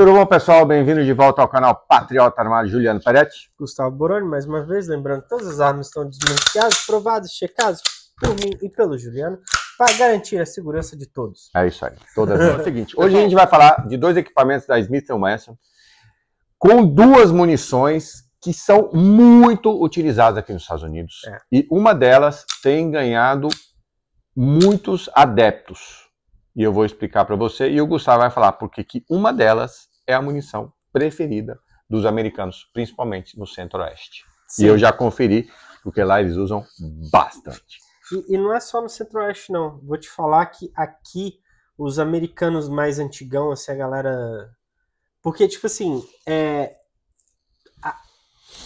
Tudo bom, pessoal? Bem-vindo de volta ao canal Patriota Armado Juliano Peretti. Gustavo Boroni, mais uma vez, lembrando que todas as armas estão desmentiadas, provadas, checadas por mim e pelo Juliano para garantir a segurança de todos. É isso aí. Todas é o seguinte, hoje a gente vai falar de dois equipamentos da Smith Wesson com duas munições que são muito utilizadas aqui nos Estados Unidos. É. E uma delas tem ganhado muitos adeptos. E eu vou explicar para você e o Gustavo vai falar porque que uma delas é a munição preferida dos americanos, principalmente no centro-oeste. E eu já conferi, porque lá eles usam bastante. E, e não é só no centro-oeste, não. Vou te falar que aqui os americanos mais antigão, assim, a galera. Porque, tipo assim, é.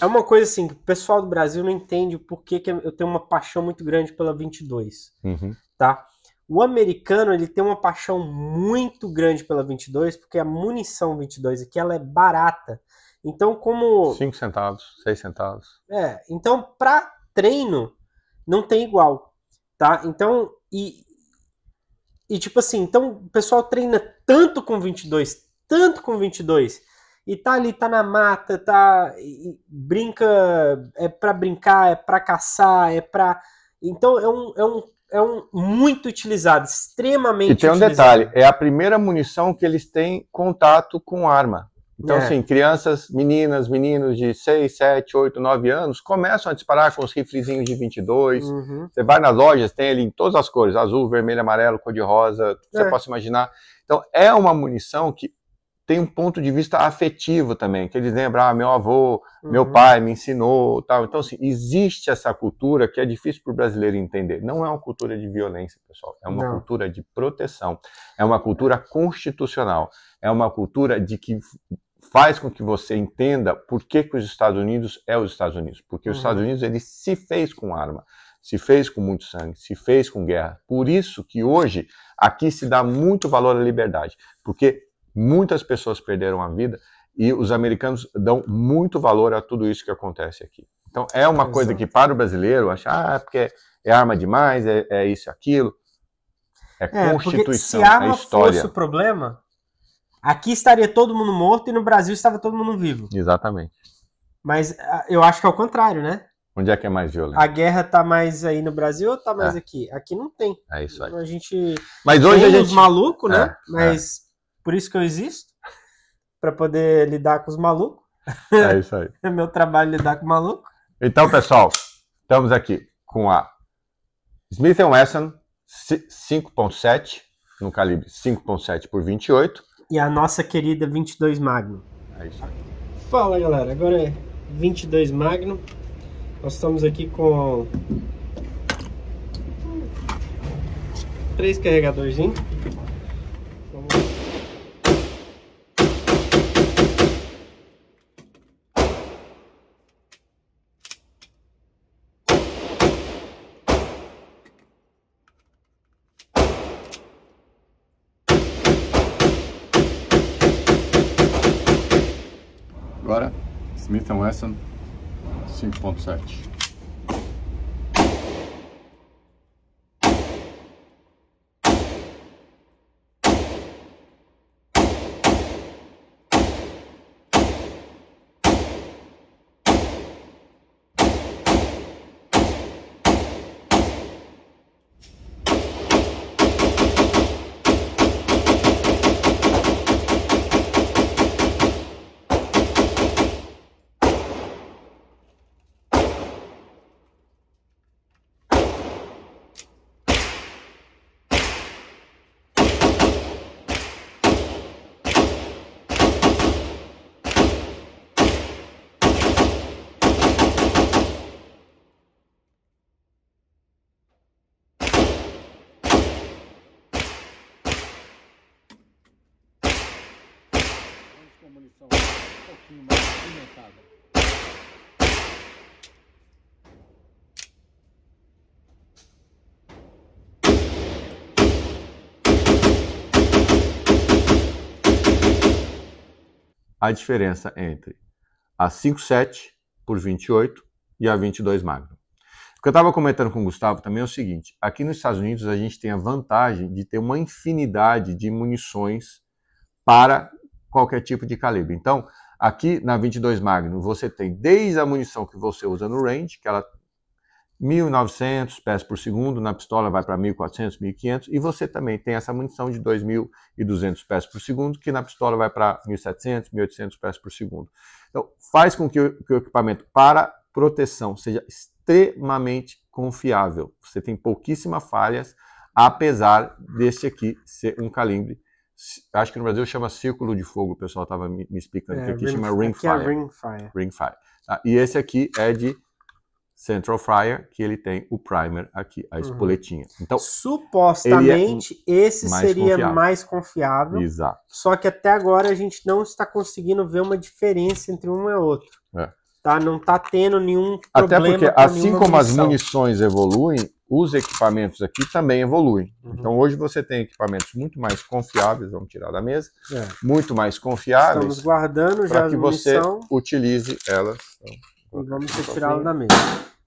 É uma coisa assim que o pessoal do Brasil não entende por que, que eu tenho uma paixão muito grande pela 22, uhum. tá? O americano ele tem uma paixão muito grande pela 22, porque a munição 22 aqui ela é barata. Então, como. 5 centavos, 6 centavos. É, então, para treino, não tem igual. Tá? Então, e. E tipo assim, então o pessoal treina tanto com 22, tanto com 22, e tá ali, tá na mata, tá. E, brinca, é pra brincar, é pra caçar, é pra. Então é um, é um é um muito utilizado, extremamente E tem um detalhe, é a primeira munição que eles têm contato com arma. Então, é. sim, crianças, meninas, meninos de 6, 7, 8, 9 anos começam a disparar com os riflezinhos de 22. Uhum. Você vai nas lojas, tem ali em todas as cores: azul, vermelho, amarelo, cor de rosa, é. você possa imaginar. Então, é uma munição que tem um ponto de vista afetivo também, que eles lembram, ah, meu avô, uhum. meu pai me ensinou, tal. Então, assim, existe essa cultura que é difícil para o brasileiro entender. Não é uma cultura de violência, pessoal. É uma Não. cultura de proteção. É uma cultura constitucional. É uma cultura de que faz com que você entenda por que, que os Estados Unidos é os Estados Unidos. Porque uhum. os Estados Unidos, ele se fez com arma se fez com muito sangue, se fez com guerra. Por isso que hoje aqui se dá muito valor à liberdade, porque Muitas pessoas perderam a vida e os americanos dão muito valor a tudo isso que acontece aqui. Então é uma coisa que para o brasileiro achar ah, é porque é arma demais, é, é isso, aquilo. É, é constituição, se a arma é história. fosse o problema, aqui estaria todo mundo morto e no Brasil estava todo mundo vivo. Exatamente. Mas ah, eu acho que é o contrário, né? Onde é que é mais violento? A guerra tá mais aí no Brasil ou tá mais é. aqui? Aqui não tem. É isso aí. Então, a gente Mas hoje tem a gente... maluco malucos, né? É, é. Mas por isso que eu existo, para poder lidar com os malucos. É isso aí. é meu trabalho lidar com maluco. Então, pessoal, estamos aqui com a Smith Wesson 5.7, no calibre 5.7 por 28. E a nossa querida 22 Magnum. É isso aí. Fala, galera. Agora é 22 Magnum. Nós estamos aqui com três hein? Smith Wesson 5.7 com munição um pouquinho mais pimentada. a diferença entre a 5.7 por 28 e a 22 Magnum. O que eu estava comentando com o Gustavo também é o seguinte: aqui nos Estados Unidos a gente tem a vantagem de ter uma infinidade de munições para qualquer tipo de calibre. Então, aqui na 22 Magnum, você tem desde a munição que você usa no range, que ela 1.900 pés por segundo, na pistola vai para 1.400, 1.500, e você também tem essa munição de 2.200 pés por segundo, que na pistola vai para 1.700, 1.800 pés por segundo. Então, faz com que o, que o equipamento para proteção seja extremamente confiável. Você tem pouquíssimas falhas, apesar deste aqui ser um calibre acho que no Brasil chama Círculo de Fogo, o pessoal estava me, me, explicando, é, que aqui ring, chama Ring aqui é Fire. É ring Fire. Ring Fire. Tá? E esse aqui é de Central Fryer, que ele tem o primer aqui, a uhum. espoletinha. Então, supostamente é esse mais seria confiável. mais confiável. Exato. Só que até agora a gente não está conseguindo ver uma diferença entre um e outro. É. Tá? Não está tendo nenhum problema. Até porque, assim como munição. as munições evoluem, os equipamentos aqui também evoluem. Uhum. Então hoje você tem equipamentos muito mais confiáveis, vamos tirar da mesa, é. muito mais confiáveis. Estamos guardando já para que você utilize elas. Então, e vamos retirá-lo da mesa.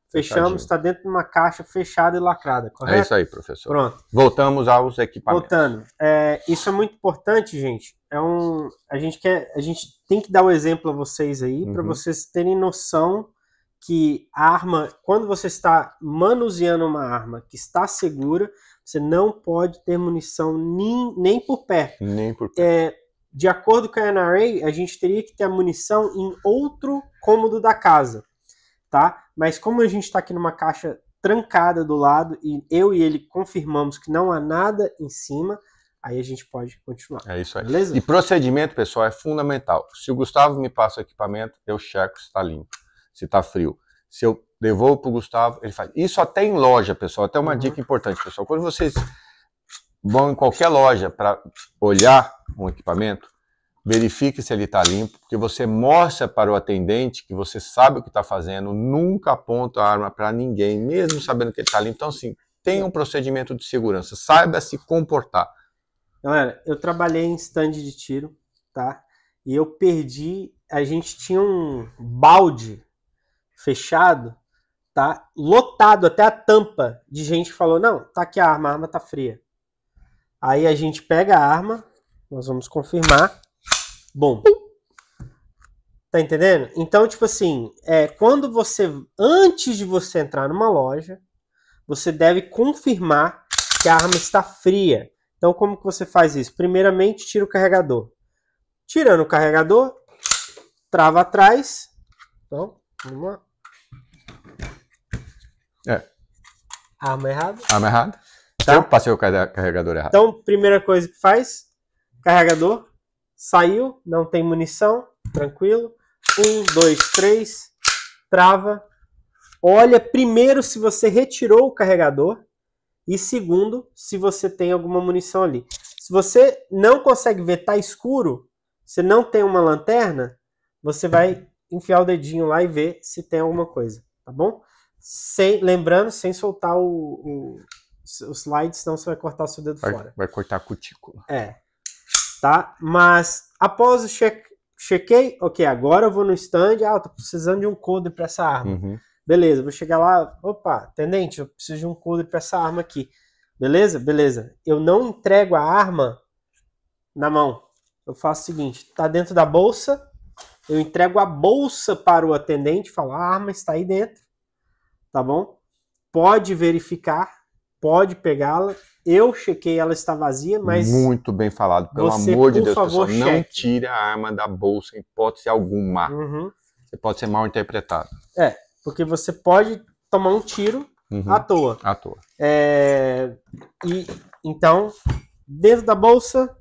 Fechamos, está dentro de uma caixa fechada e lacrada, correto? É isso aí, professor. Pronto. Voltamos aos equipamentos. Voltando. É, isso é muito importante, gente. É um, a gente quer, a gente tem que dar o um exemplo a vocês aí uhum. para vocês terem noção que a arma, quando você está manuseando uma arma que está segura, você não pode ter munição nem, nem por perto. Nem por perto. É, de acordo com a NRA, a gente teria que ter a munição em outro cômodo da casa, tá? Mas como a gente está aqui numa caixa trancada do lado e eu e ele confirmamos que não há nada em cima, aí a gente pode continuar. É isso aí. Beleza? E procedimento, pessoal, é fundamental. Se o Gustavo me passa o equipamento, eu checo se está limpo se tá frio. Se eu devolvo pro Gustavo, ele faz. Isso até em loja, pessoal. Até uma uhum. dica importante, pessoal. Quando vocês vão em qualquer loja para olhar um equipamento, verifique se ele está limpo, porque você mostra para o atendente que você sabe o que está fazendo, nunca aponta a arma para ninguém, mesmo sabendo que ele está limpo. Então, assim, tem um procedimento de segurança, saiba se comportar. Galera, eu trabalhei em stand de tiro, tá? E eu perdi. A gente tinha um balde fechado, tá? Lotado até a tampa de gente que falou: não, tá aqui a arma, a arma tá fria. Aí a gente pega a arma, nós vamos confirmar. Bom. Tá entendendo? Então, tipo assim, é, quando você. Antes de você entrar numa loja, você deve confirmar que a arma está fria. Então, como que você faz isso? Primeiramente, tira o carregador. Tirando o carregador, trava atrás. Então, vamos lá. É. Arma errada. Arma errada. Tá. Eu passei o carregador errado. Então, primeira coisa que faz, carregador, saiu, não tem munição, tranquilo. Um, dois, três, trava. Olha primeiro se você retirou o carregador e segundo se você tem alguma munição ali. Se você não consegue ver, tá escuro, você não tem uma lanterna, você vai enfiar o dedinho lá e ver se tem alguma coisa, tá bom? sem, lembrando, sem soltar o, o, o slide, senão você vai cortar o seu dedo vai, fora. Vai cortar a cutícula. É. Tá? Mas após o check, chequei, ok, agora eu vou no stand, ah, eu tô precisando de um coldre para essa arma. Uhum. Beleza, vou chegar lá, opa, tenente, eu preciso de um coldre para essa arma aqui. Beleza? Beleza. Eu não entrego a arma na mão. Eu faço o seguinte, tá dentro da bolsa, eu entrego a bolsa para o atendente, falo, a arma está aí dentro tá bom? Pode verificar, pode pegá-la. Eu chequei, ela está vazia, mas. Muito bem falado, pelo você, amor de Deus, favor, pessoal. Não tira a arma da bolsa em hipótese alguma. Uhum. Você pode ser mal interpretado. É, porque você pode tomar um tiro uhum. à toa. À toa. É... E então, dentro da bolsa,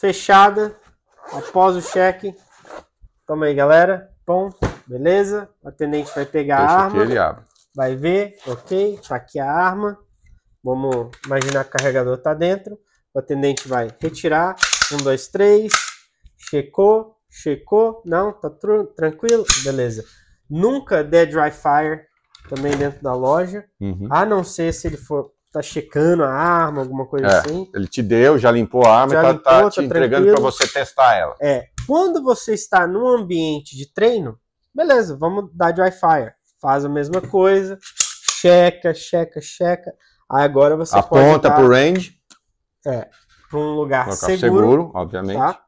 fechada, após o cheque. Toma aí, galera. Pão. Beleza? O atendente vai pegar Deixa a arma. ele abre. Vai ver, ok? Tá aqui a arma. Vamos imaginar que o carregador tá dentro. O atendente vai retirar. Um, dois, três. Checou, checou. Não, tá tranquilo. Beleza. Nunca dê dry fire também dentro da loja. Uhum. A não ser se ele for tá checando a arma, alguma coisa é, assim. Ele te deu, já limpou a arma já e tá, tá, limpou, tá te tá entregando para você testar ela. É. Quando você está num ambiente de treino, Beleza, vamos dar dry fire. Faz a mesma coisa, checa, checa, checa. Aí agora você Aponta pode dar, pro range. É, para um lugar, lugar seguro, seguro. obviamente. Tá?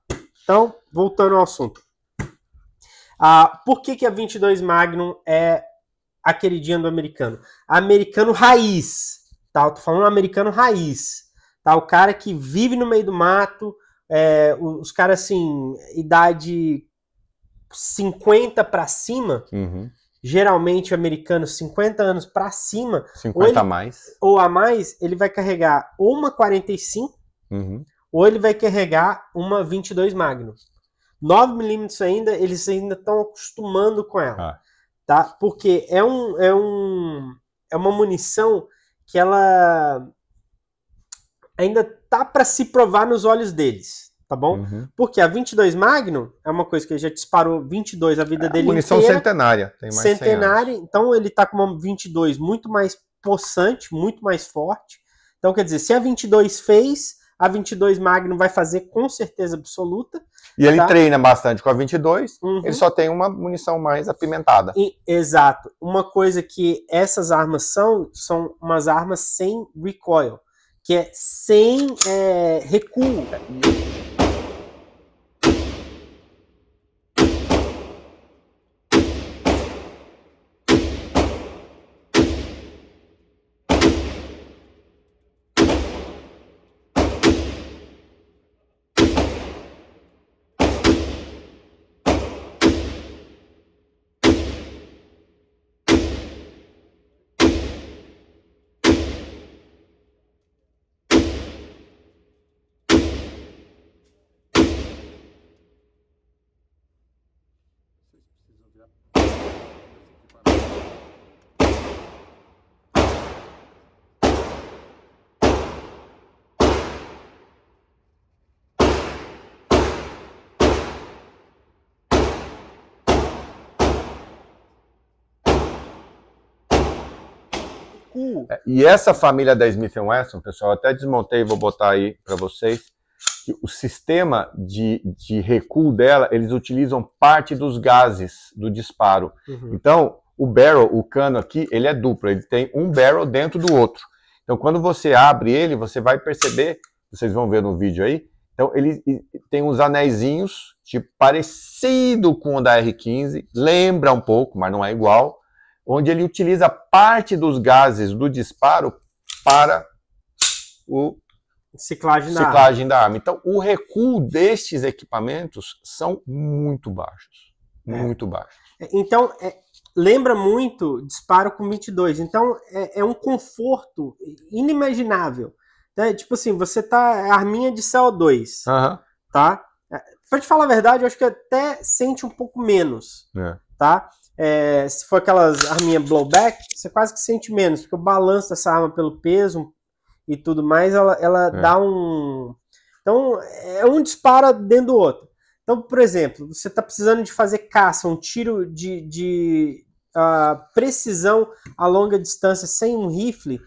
Então, voltando ao assunto. Ah, por que, que a 22 Magnum é a queridinha do americano? Americano raiz, tá? Eu tô falando americano raiz, tá? O cara que vive no meio do mato, é, os caras assim, idade 50 para cima, uhum. geralmente americano 50 anos para cima, 50 ou ele, a mais, ou a mais, ele vai carregar ou uma 45, uhum. ou ele vai carregar uma 22 Magnum. 9 milímetros ainda, eles ainda estão acostumando com ela, ah. tá? Porque é um é um é uma munição que ela ainda tá para se provar nos olhos deles, tá bom? Uhum. Porque a 22 Magnum é uma coisa que ele já disparou 22 a vida é, dele munição inteira. Munição centenária, tem mais Centenária, então ele tá com uma 22 muito mais possante, muito mais forte. Então quer dizer, se a 22 fez, a 22 Magnum vai fazer com certeza absoluta. E tá? ele treina bastante com a 22, uhum. ele só tem uma munição mais apimentada. E, exato. Uma coisa que essas armas são, são umas armas sem recoil, que é sem é, recuo. É, e essa família da Smith Wesson, pessoal, até desmontei, e vou botar aí para vocês o sistema de, de recuo dela, eles utilizam parte dos gases do disparo. Uhum. Então, o barrel, o cano aqui, ele é duplo, ele tem um barrel dentro do outro. Então, quando você abre ele, você vai perceber, vocês vão ver no vídeo aí, então ele tem uns anéisinhos, tipo, parecido com o da R15, lembra um pouco, mas não é igual, onde ele utiliza parte dos gases do disparo para o Ciclagem da, ciclagem arma. da arma. Então, o recuo destes equipamentos são muito baixos. É. Muito baixos. É, então, é, lembra muito disparo com 22. Então, é, é um conforto inimaginável. Né? Tipo assim, você tá. É arminha de CO2. Uhum. Tá? É, pra te falar a verdade, eu acho que até sente um pouco menos. Tá? se for aquelas arminhas blowback, você quase que sente menos, porque o balanço dessa arma pelo peso e tudo mais, ela, ela é. dá um. Então, é um dispara dentro do outro. Então, por exemplo, você está precisando de fazer caça, um tiro de, de uh, precisão a longa distância sem um rifle,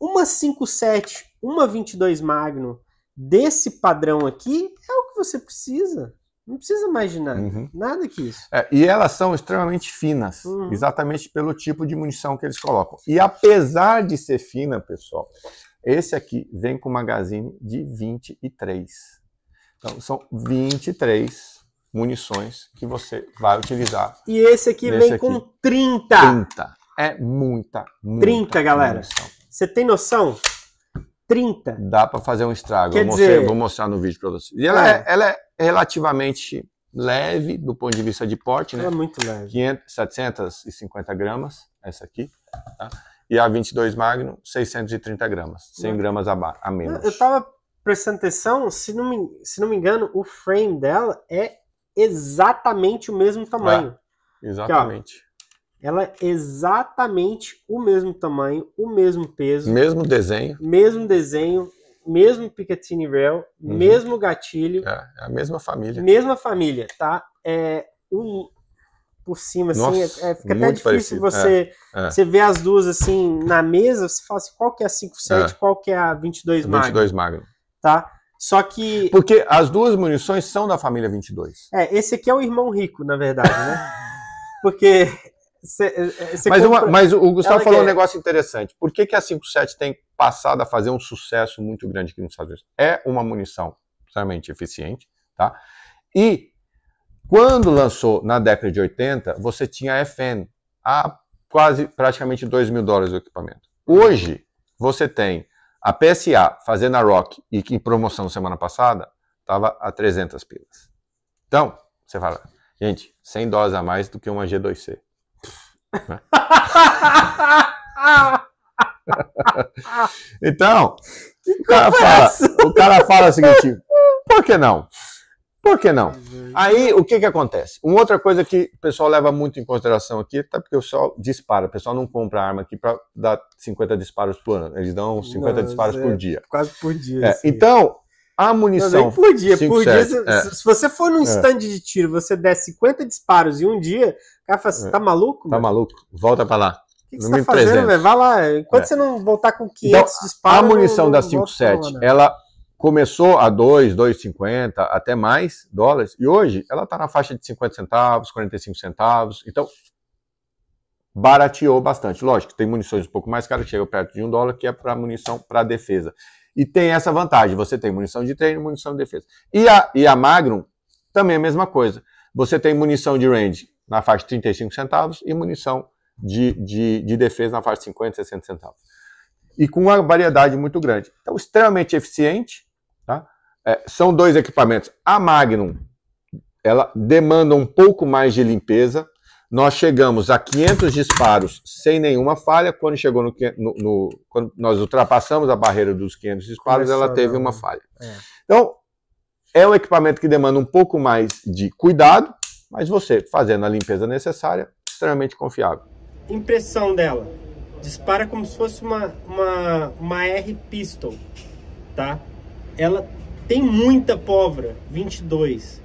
uma 5.7, uma 22 magno desse padrão aqui é o que você precisa. Não precisa mais de nada, uhum. nada que isso. É, e elas são extremamente finas, uhum. exatamente pelo tipo de munição que eles colocam. E apesar de ser fina, pessoal, esse aqui vem com magazine de 23. Então, são 23 munições que você vai utilizar. E esse aqui vem aqui. com 30. 30. É muita, muita 30, galera. Você tem noção? 30. Dá para fazer um estrago. Quer eu mostrei, dizer... Vou mostrar no vídeo para vocês. E ela é. É, ela é relativamente leve do ponto de vista de porte, né? Ela é muito leve. 500, 750 gramas, essa aqui. Tá? e a 22 Magnum, 630 gramas, 100 né? gramas a, a menos. Eu estava prestando atenção, se não, me, se não me engano, o frame dela é exatamente o mesmo tamanho. É, exatamente. ó, ela é exatamente o mesmo tamanho, o mesmo peso. Mesmo desenho. Mesmo desenho, mesmo Picatinny Rail, uhum. mesmo gatilho. É, é, a mesma família. Mesma família, tá? É, o, por cima, assim, é, Nossa, assim, é, fica até difícil parecido. você, é, é, você ver as duas assim na mesa, você fala assim, qual que é a 57, é. qual que é a 22 Magno. 22 Magno. Tá? Só que... Porque as duas munições são da família 22. É, esse aqui é o irmão rico, na verdade, né? Porque... Cê, é, cê mas, compra... uma, mas o Gustavo Ela falou quer... um negócio interessante. Por que, que a 57 tem passado a fazer um sucesso muito grande aqui nos Estados Unidos? É uma munição extremamente eficiente, tá? E quando lançou na década de 80, você tinha a FN, a quase praticamente 2 mil dólares o equipamento. Hoje, você tem a PSA fazendo a Rock e que em promoção semana passada estava a 300 pilas. Então, você fala, gente, 100 dólares a mais do que uma G2C. Né? então, o cara, fala, o cara fala o seguinte: por que não? Por que não? É. Aí o que, que acontece? Uma outra coisa que o pessoal leva muito em consideração aqui, até porque o pessoal dispara, o pessoal não compra arma aqui para dar 50 disparos por ano, eles dão 50 Nossa, disparos é, por dia. Quase por dia. É, assim. Então, a munição. Não, por dia, 5, por 7, dia. É. Se, você for num é. stand de tiro, você der 50 disparos em um dia, o cara fala assim: é. tá maluco? Tá mano? Tá maluco? Volta para lá. O que, que você tá fazendo, velho? Vai lá. Enquanto é. você não voltar com 500 então, disparos. A munição não, da 5.7, né? ela começou a 2, 2,50, até mais dólares, e hoje ela está na faixa de 50 centavos, 45 centavos. Então, barateou bastante. Lógico, tem munições um pouco mais caras, que chegam perto de um dólar, que é para munição para defesa. E tem essa vantagem: você tem munição de treino, munição de defesa. E a, e a Magnum também a mesma coisa. Você tem munição de range na faixa de 35 centavos e munição de, de, de defesa na faixa de 50, 60 centavos. E com uma variedade muito grande. Então, extremamente eficiente, Tá? É, são dois equipamentos. A Magnum, ela demanda um pouco mais de limpeza. Nós chegamos a 500 disparos sem nenhuma falha. Quando chegou no, no, no quando nós ultrapassamos a barreira dos 500 disparos, Começou ela teve uma falha. É. Então, é um equipamento que demanda um pouco mais de cuidado, mas você fazendo a limpeza necessária, extremamente confiável. Impressão dela. Dispara como se fosse uma, uma, uma R-Pistol, tá? ela tem muita pólvora, 22.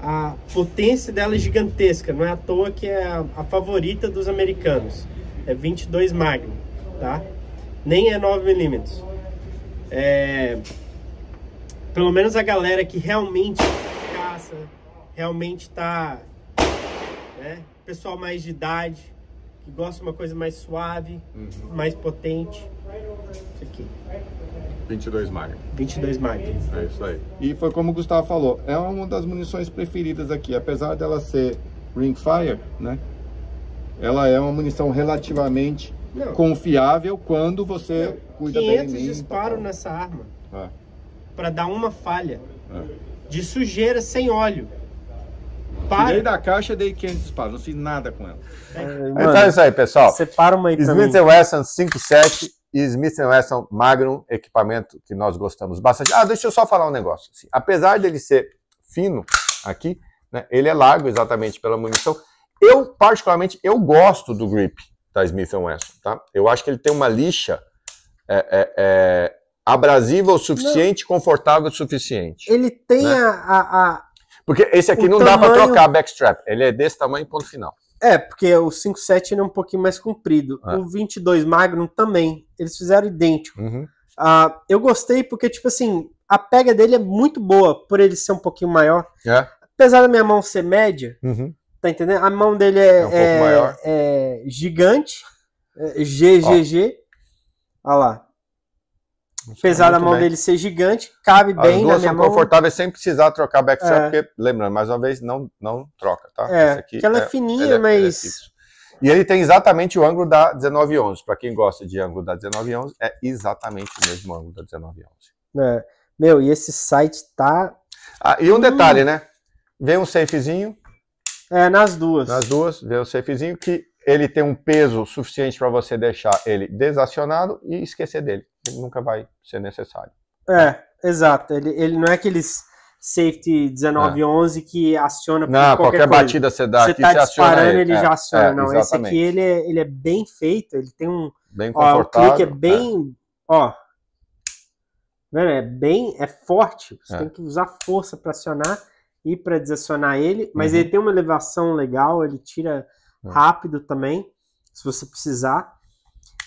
A potência dela é gigantesca, não é à toa que é a, a favorita dos americanos. É 22 Magnum, tá? Nem é 9mm. É... Pelo menos a galera que realmente caça, realmente tá... Né? Pessoal mais de idade, que gosta de uma coisa mais suave, uhum. mais potente. Isso aqui. 22 Mag. 22 Mag. É isso aí. E foi como o Gustavo falou, é uma das munições preferidas aqui, apesar dela ser ring fire, né? Ela é uma munição relativamente Não. confiável quando você Não. cuida 500 bem. 500 disparos nessa arma. É. Para dar uma falha. É. De sujeira sem óleo. Pai. Tirei da caixa, dei 500 espadas. Não fiz nada com ela. É, é, mano, então é isso aí, pessoal. Separa uma aí Smith Wesson 57 e Smith Wesson Magnum, equipamento que nós gostamos bastante. Ah, deixa eu só falar um negócio. Assim, apesar dele ser fino aqui, né, ele é largo exatamente pela munição. Eu, particularmente, eu gosto do grip da Smith Wesson, tá? Eu acho que ele tem uma lixa é, é, é, abrasiva o suficiente, Não. confortável o suficiente. Ele tem né? a, a porque esse aqui o não tamanho... dá para trocar backstrap. Ele é desse tamanho, ponto final. É, porque o 5.7 ele é um pouquinho mais comprido. É. O 22 Magnum também. Eles fizeram idêntico. Uhum. Uh, eu gostei porque, tipo assim, a pega dele é muito boa por ele ser um pouquinho maior. É. Apesar da minha mão ser média, uhum. tá entendendo? A mão dele é, é, um é, é gigante. GGG. É Olha lá. Apesar da mão bem. dele ser gigante, cabe As bem duas na minha são mão. confortáveis sem precisar trocar backstrap, é. porque, lembrando, mais uma vez, não, não troca, tá? É, aqui que ela é, é fininha, é- é mas... E ele tem exatamente o ângulo da 1911. Para quem gosta de ângulo da 1911, é exatamente o mesmo ângulo da 1911. É. Meu, e esse site tá. Ah, e um hum. detalhe, hum. né? Vem um safezinho. É, nas duas. Nas duas, vem um safezinho que ele tem um peso suficiente para você deixar ele desacionado e esquecer dele. Ele nunca vai ser necessário. É, exato. Ele, ele não é aqueles safety 1911 é. que aciona não, qualquer, qualquer batida você dá você aqui, tá disparando, ele, ele é, já aciona. É, não, exatamente. esse aqui ele é, ele é bem feito, ele tem um bem confortável, ó, o clique é, é. bem, ó, é bem, é forte. Você é. tem que usar força para acionar e para desacionar ele, mas uhum. ele tem uma elevação legal, ele tira é. rápido também, se você precisar.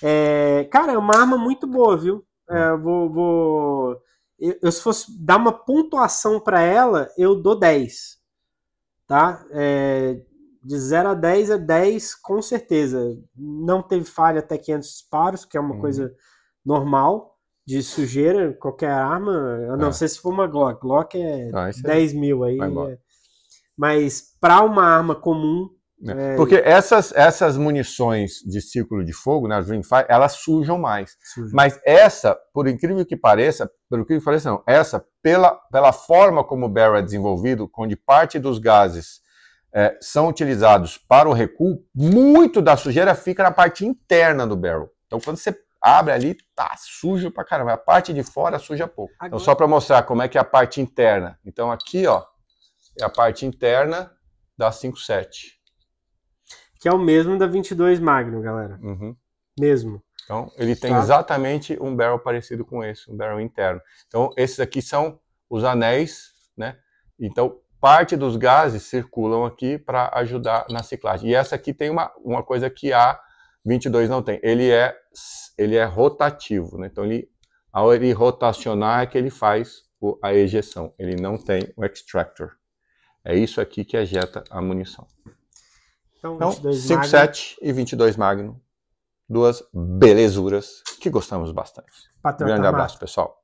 É, cara, é uma arma muito boa, viu? É, hum. vou, vou... Eu, se fosse dar uma pontuação para ela, eu dou 10. Tá? É, de 0 a 10 é 10, com certeza. Não teve falha até 500 disparos, que é uma uhum. coisa normal de sujeira, qualquer arma, a não é. sei se for uma Glock. Glock é ah, 10 é... mil aí. É... Mas para uma arma comum, né? É. Porque essas, essas munições de círculo de fogo, né, as Dreamfire, elas sujam mais. Suja. Mas essa, por incrível que pareça, pelo que pareça, não, essa, pela, pela forma como o barrel é desenvolvido, onde parte dos gases é, são utilizados para o recuo, muito da sujeira fica na parte interna do barrel. Então, quando você abre ali, tá sujo pra caramba. A parte de fora suja pouco. Então, Agora... Então, só para mostrar como é que é a parte interna. Então, aqui, ó, é a parte interna da 57 que é o mesmo da 22 Magnum, galera. Uhum. Mesmo. Então, ele tem tá. exatamente um barrel parecido com esse, um barrel interno. Então, esses aqui são os anéis, né? Então, parte dos gases circulam aqui para ajudar na ciclagem. E essa aqui tem uma, uma coisa que a 22 não tem. Ele é, ele é rotativo, né? Então, ele, ao ele rotacionar é que ele faz a ejeção. Ele não tem o extractor. É isso aqui que ejeta a munição. Então, então 5,7 e 22 Magno. Duas belezuras que gostamos bastante. Patrão, Grande tá abraço, mato. pessoal.